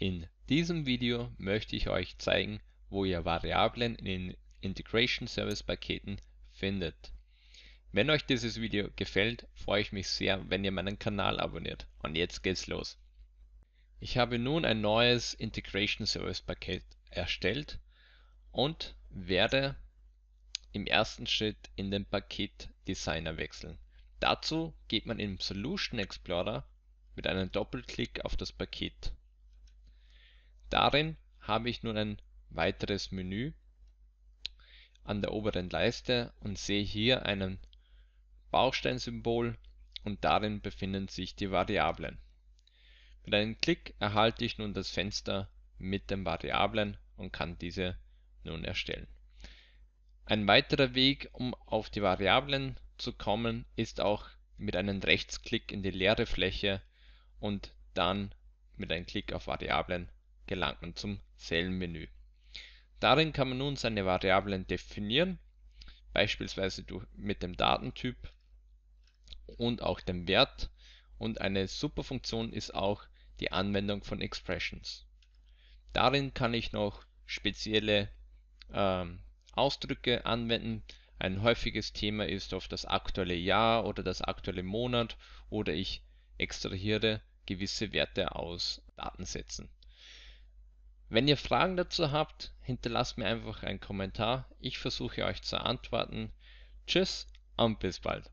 In diesem Video möchte ich euch zeigen, wo ihr Variablen in Integration Service Paketen findet. Wenn euch dieses Video gefällt, freue ich mich sehr, wenn ihr meinen Kanal abonniert. Und jetzt geht's los. Ich habe nun ein neues Integration Service Paket erstellt und werde im ersten Schritt in den Paket Designer wechseln. Dazu geht man im Solution Explorer mit einem Doppelklick auf das Paket. Darin habe ich nun ein weiteres Menü an der oberen Leiste und sehe hier einen Baustein-Symbol und darin befinden sich die Variablen. Mit einem Klick erhalte ich nun das Fenster mit den Variablen und kann diese nun erstellen. Ein weiterer Weg, um auf die Variablen zu kommen, ist auch mit einem Rechtsklick in die leere Fläche und dann mit einem Klick auf Variablen gelangt man zum Zellenmenü. Darin kann man nun seine Variablen definieren, beispielsweise durch, mit dem Datentyp und auch dem Wert und eine Superfunktion ist auch die Anwendung von Expressions. Darin kann ich noch spezielle ähm, Ausdrücke anwenden. Ein häufiges Thema ist oft das aktuelle Jahr oder das aktuelle Monat oder ich extrahiere gewisse Werte aus Datensätzen. Wenn ihr Fragen dazu habt, hinterlasst mir einfach einen Kommentar, ich versuche euch zu antworten. Tschüss und bis bald.